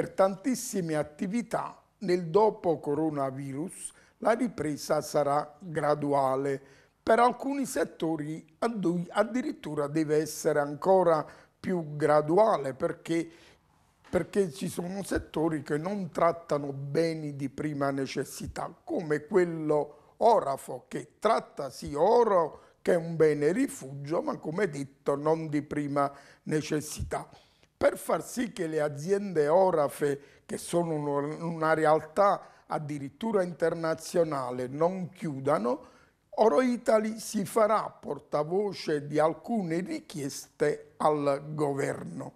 per tantissime attività nel dopo coronavirus la ripresa sarà graduale. Per alcuni settori addirittura deve essere ancora più graduale perché, perché ci sono settori che non trattano beni di prima necessità, come quello orafo che tratta sì oro che è un bene rifugio ma come detto non di prima necessità per far sì che le aziende orafe, che sono una realtà addirittura internazionale, non chiudano, Oro Italy si farà portavoce di alcune richieste al governo.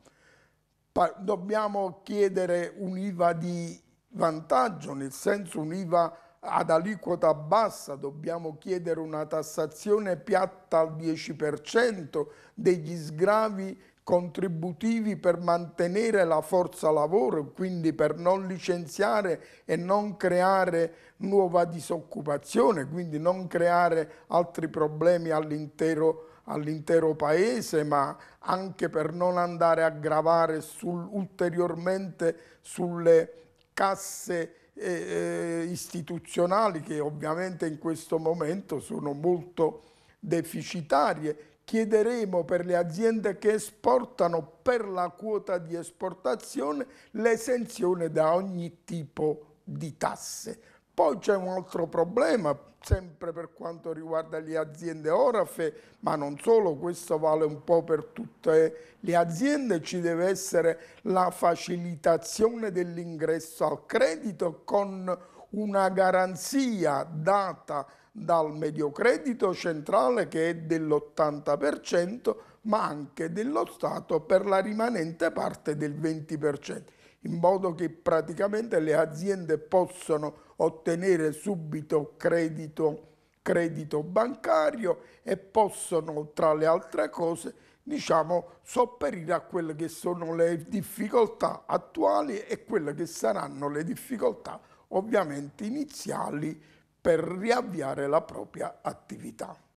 dobbiamo chiedere un'IVA di vantaggio, nel senso un'IVA ad aliquota bassa, dobbiamo chiedere una tassazione piatta al 10% degli sgravi contributivi per mantenere la forza lavoro, quindi per non licenziare e non creare nuova disoccupazione, quindi non creare altri problemi all'intero all paese, ma anche per non andare a gravare sul, ulteriormente sulle casse eh, eh istituzionali che ovviamente in questo momento sono molto deficitarie, chiederemo per le aziende che esportano per la quota di esportazione l'esenzione da ogni tipo di tasse. Poi c'è un altro problema, sempre per quanto riguarda le aziende Orafe, ma non solo, questo vale un po' per tutte le aziende, ci deve essere la facilitazione dell'ingresso al credito con una garanzia data dal mediocredito centrale che è dell'80%, ma anche dello Stato per la rimanente parte del 20% in modo che praticamente le aziende possano ottenere subito credito, credito bancario e possono, tra le altre cose, diciamo, sopperire a quelle che sono le difficoltà attuali e quelle che saranno le difficoltà ovviamente iniziali per riavviare la propria attività.